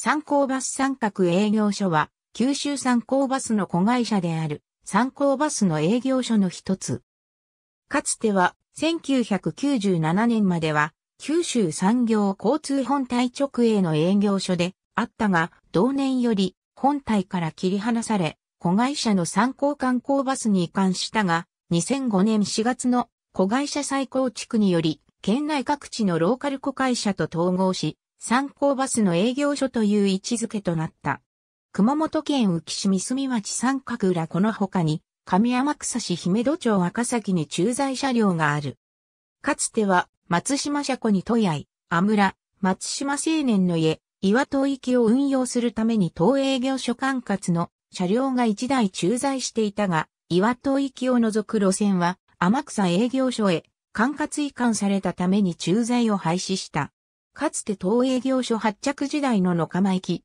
参考バス三角営業所は、九州参考バスの子会社である、参考バスの営業所の一つ。かつては、1997年までは、九州産業交通本体直営の営業所であったが、同年より本体から切り離され、子会社の参考観光バスに移管したが、2005年4月の子会社再構築により、県内各地のローカル子会社と統合し、参考バスの営業所という位置づけとなった。熊本県浮島住町三角浦この他に、上天草市姫戸町赤崎に駐在車両がある。かつては、松島車庫に都内、阿村、松島青年の家、岩戸きを運用するために東営業所管轄の車両が一台駐在していたが、岩戸きを除く路線は、天草営業所へ管轄移管されたために駐在を廃止した。かつて東営業所発着時代の野釜駅。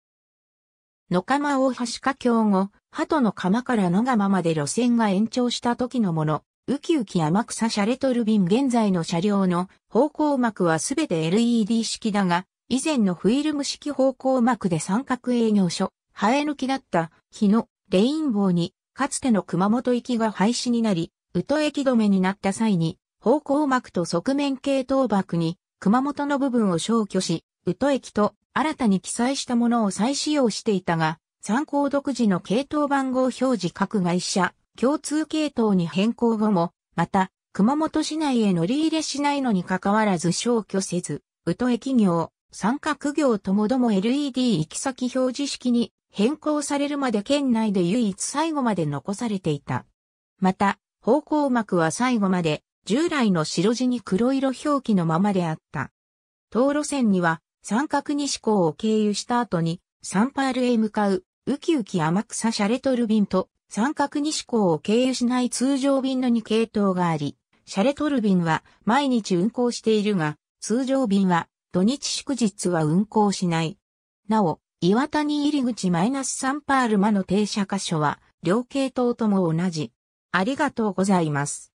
野釜大橋架橋後、鳩の釜から野釜まで路線が延長した時のもの、ウキウキ天草車レトル便現在の車両の方向幕はすべて LED 式だが、以前のフィルム式方向幕で三角営業所、生え抜きだった日のレインボーに、かつての熊本行きが廃止になり、宇都駅止めになった際に、方向幕と側面系統幕に熊本の部分を消去し、宇都駅と新たに記載したものを再使用していたが、参考独自の系統番号表示各会社、共通系統に変更後も、また、熊本市内へ乗り入れしないのに関わらず消去せず、宇都駅業、三角業ともども LED 行き先表示式に変更されるまで県内で唯一最後まで残されていた。また、方向幕は最後まで従来の白地に黒色表記のままであった。東路線には三角西港を経由した後にサンパールへ向かうウキウキ天草シャレトル便と三角西港を経由しない通常便の2系統があり、シャレトル便は毎日運行しているが、通常便は土日祝日は運行しない。なお、岩谷入口マイナスサンパールマの停車箇所は両系統とも同じ。ありがとうございます。